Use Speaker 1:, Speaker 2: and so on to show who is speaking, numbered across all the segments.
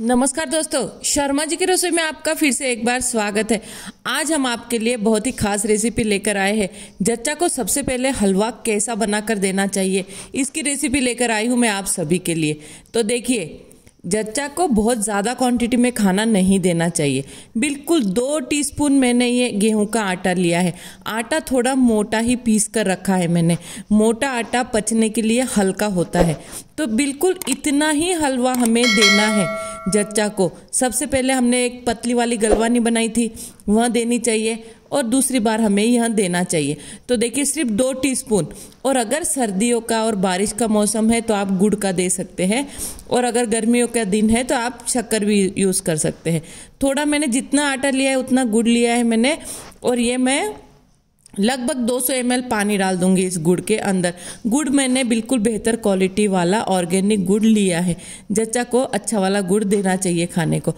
Speaker 1: नमस्कार दोस्तों शर्मा जी की रसोई में आपका फिर से एक बार स्वागत है आज हम आपके लिए बहुत ही खास रेसिपी लेकर आए हैं जच्चा को सबसे पहले हलवा कैसा बनाकर देना चाहिए इसकी रेसिपी लेकर आई हूँ मैं आप सभी के लिए तो देखिए जच्चा को बहुत ज़्यादा क्वांटिटी में खाना नहीं देना चाहिए बिल्कुल दो टीस्पून मैंने ये गेहूं का आटा लिया है आटा थोड़ा मोटा ही पीस कर रखा है मैंने मोटा आटा पचने के लिए हल्का होता है तो बिल्कुल इतना ही हलवा हमें देना है जच्चा को सबसे पहले हमने एक पतली वाली गलवानी बनाई थी वह देनी चाहिए और दूसरी बार हमें यह देना चाहिए तो देखिए सिर्फ दो टीस्पून और अगर सर्दियों का और बारिश का मौसम है तो आप गुड़ का दे सकते हैं और अगर गर्मियों का दिन है तो आप शक्कर भी यूज़ कर सकते हैं थोड़ा मैंने जितना आटा लिया है उतना गुड़ लिया है मैंने और ये मैं लगभग 200 सौ पानी डाल दूंगी इस गुड़ के अंदर गुड़ मैंने बिल्कुल बेहतर क्वालिटी वाला ऑर्गेनिक गुड़ लिया है जच्चा को अच्छा वाला गुड़ देना चाहिए खाने को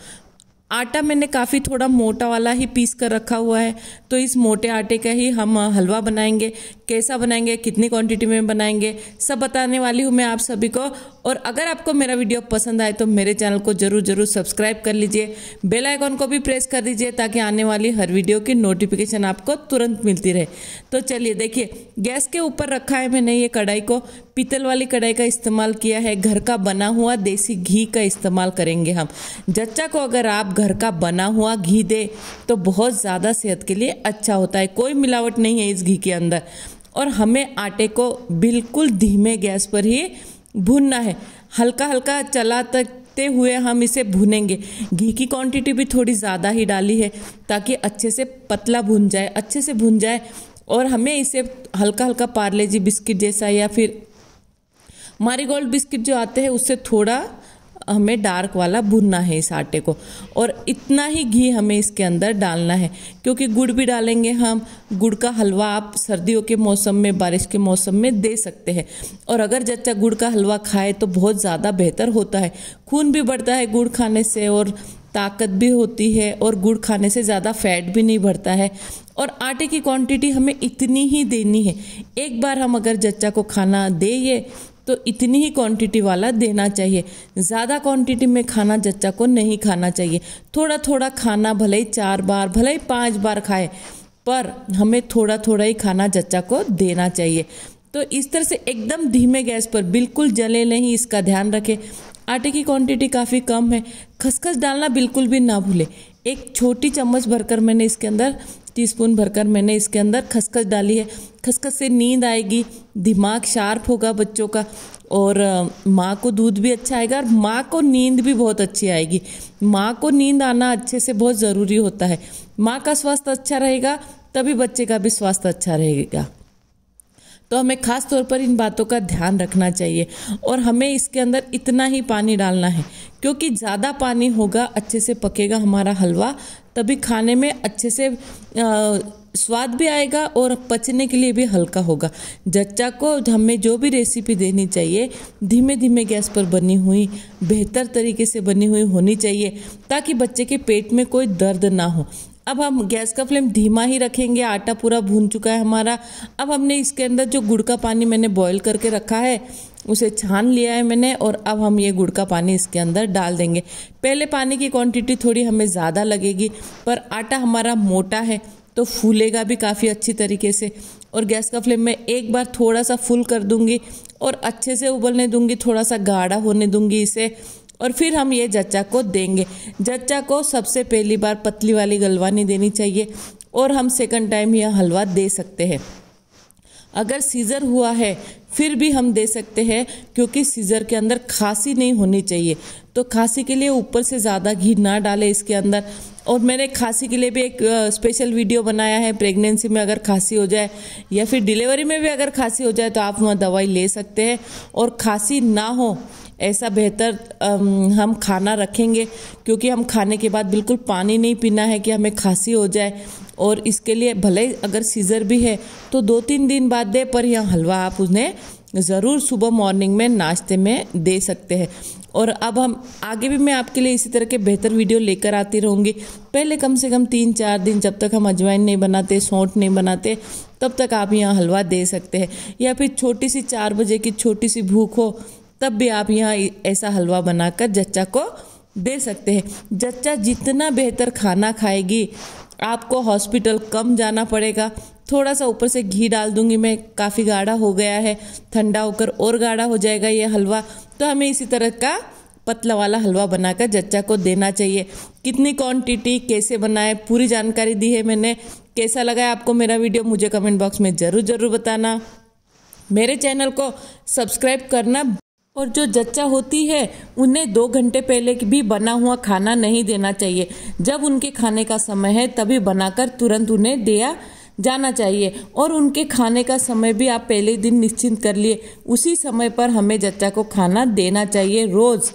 Speaker 1: आटा मैंने काफ़ी थोड़ा मोटा वाला ही पीस कर रखा हुआ है तो इस मोटे आटे का ही हम हलवा बनाएंगे कैसा बनाएंगे कितनी क्वांटिटी में बनाएंगे सब बताने वाली हूँ मैं आप सभी को और अगर आपको मेरा वीडियो पसंद आए तो मेरे चैनल को ज़रूर ज़रूर सब्सक्राइब कर लीजिए बेल आइकॉन को भी प्रेस कर दीजिए ताकि आने वाली हर वीडियो की नोटिफिकेशन आपको तुरंत मिलती रहे तो चलिए देखिए गैस के ऊपर रखा है मैंने ये कढ़ाई को पीतल वाली कढ़ाई का इस्तेमाल किया है घर का बना हुआ देसी घी का इस्तेमाल करेंगे हम जच्चा को अगर आप घर का बना हुआ घी दे तो बहुत ज़्यादा सेहत के लिए अच्छा होता है कोई मिलावट नहीं है इस घी के अंदर और हमें आटे को बिल्कुल धीमे गैस पर ही भूनना है हल्का हल्का चला तक ते हुए हम इसे भुनेंगे घी की क्वांटिटी भी थोड़ी ज़्यादा ही डाली है ताकि अच्छे से पतला भुन जाए अच्छे से भुन जाए और हमें इसे हल्का हल्का पार्ले जी बिस्किट जैसा या फिर मारी गोल्ड बिस्किट जो आते हैं उससे थोड़ा हमें डार्क वाला भुनना है इस आटे को और इतना ही घी हमें इसके अंदर डालना है क्योंकि गुड़ भी डालेंगे हम गुड़ का हलवा आप सर्दियों के मौसम में बारिश के मौसम में दे सकते हैं और अगर जच्चा गुड़ का हलवा खाए तो बहुत ज़्यादा बेहतर होता है खून भी बढ़ता है गुड़ खाने से और ताकत भी होती है और गुड़ खाने से ज़्यादा फैट भी नहीं बढ़ता है और आटे की क्वांटिटी हमें इतनी ही देनी है एक बार हम अगर जच्चा को खाना दे ये तो इतनी ही क्वांटिटी वाला देना चाहिए ज़्यादा क्वांटिटी में खाना जच्चा को नहीं खाना चाहिए थोड़ा थोड़ा खाना भले ही चार बार भले ही पाँच बार खाए पर हमें थोड़ा थोड़ा ही खाना जच्चा को देना चाहिए तो इस तरह से एकदम धीमे गैस पर बिल्कुल जले नहीं इसका ध्यान रखें आटे की क्वांटिटी काफ़ी कम है खसखस डालना बिल्कुल भी ना भूलें एक छोटी चम्मच भरकर मैंने इसके अंदर टीस्पून भरकर मैंने इसके अंदर खसखस डाली है खसखस से नींद आएगी दिमाग शार्प होगा बच्चों का और माँ को दूध भी अच्छा आएगा और माँ को नींद भी बहुत अच्छी आएगी माँ को नींद आना अच्छे से बहुत ज़रूरी होता है माँ का स्वास्थ्य अच्छा रहेगा तभी बच्चे का भी स्वास्थ्य अच्छा रहेगा तो हमें ख़ास तौर पर इन बातों का ध्यान रखना चाहिए और हमें इसके अंदर इतना ही पानी डालना है क्योंकि ज़्यादा पानी होगा अच्छे से पकेगा हमारा हलवा तभी खाने में अच्छे से आ, स्वाद भी आएगा और पचने के लिए भी हल्का होगा जच्चा को हमें जो भी रेसिपी देनी चाहिए धीमे धीमे गैस पर बनी हुई बेहतर तरीके से बनी हुई होनी चाहिए ताकि बच्चे के पेट में कोई दर्द ना हो अब हम गैस का फ्लेम धीमा ही रखेंगे आटा पूरा भून चुका है हमारा अब हमने इसके अंदर जो गुड़ का पानी मैंने बॉईल करके रखा है उसे छान लिया है मैंने और अब हम ये गुड़ का पानी इसके अंदर डाल देंगे पहले पानी की क्वांटिटी थोड़ी हमें ज़्यादा लगेगी पर आटा हमारा मोटा है तो फूलेगा भी काफ़ी अच्छी तरीके से और गैस का फ्लेम मैं एक बार थोड़ा सा फुल कर दूँगी और अच्छे से उबलने दूंगी थोड़ा सा गाढ़ा होने दूँगी इसे और फिर हम ये जच्चा को देंगे जच्चा को सबसे पहली बार पतली वाली गलवानी देनी चाहिए और हम सेकंड टाइम यह हलवा दे सकते हैं अगर सीज़र हुआ है फिर भी हम दे सकते हैं क्योंकि सीज़र के अंदर खांसी नहीं होनी चाहिए तो खांसी के लिए ऊपर से ज़्यादा घी ना डालें इसके अंदर और मैंने खांसी के लिए भी एक स्पेशल वीडियो बनाया है प्रेगनेंसी में अगर खांसी हो जाए या फिर डिलीवरी में भी अगर खांसी हो जाए तो आप वहाँ दवाई ले सकते हैं और खांसी ना हो ऐसा बेहतर हम खाना रखेंगे क्योंकि हम खाने के बाद बिल्कुल पानी नहीं पीना है कि हमें खांसी हो जाए और इसके लिए भले अगर सीज़र भी है तो दो तीन दिन बाद दे पर यह हलवा आप उन्हें ज़रूर सुबह मॉर्निंग में नाश्ते में दे सकते हैं और अब हम आगे भी मैं आपके लिए इसी तरह के बेहतर वीडियो लेकर आती रहूँगी पहले कम से कम तीन चार दिन जब तक हम अजवाइन नहीं बनाते सौंठ नहीं बनाते तब तक आप यहाँ हलवा दे सकते हैं या फिर छोटी सी चार बजे की छोटी सी भूख हो तब भी आप यहाँ ऐसा हलवा बनाकर जच्चा को दे सकते हैं जच्चा जितना बेहतर खाना खाएगी आपको हॉस्पिटल कम जाना पड़ेगा थोड़ा सा ऊपर से घी डाल दूंगी मैं काफ़ी गाढ़ा हो गया है ठंडा होकर और गाढ़ा हो जाएगा ये हलवा तो हमें इसी तरह का पतला वाला हलवा बनाकर जच्चा को देना चाहिए कितनी क्वांटिटी कैसे बनाए पूरी जानकारी दी है मैंने कैसा लगा है आपको मेरा वीडियो मुझे कमेंट बॉक्स में ज़रूर ज़रूर बताना मेरे चैनल को सब्सक्राइब करना और जो जच्चा होती है उन्हें दो घंटे पहले भी बना हुआ खाना नहीं देना चाहिए जब उनके खाने का समय है तभी बनाकर तुरंत उन्हें दिया जाना चाहिए और उनके खाने का समय भी आप पहले दिन निश्चित कर लिए उसी समय पर हमें जच्चा को खाना देना चाहिए रोज़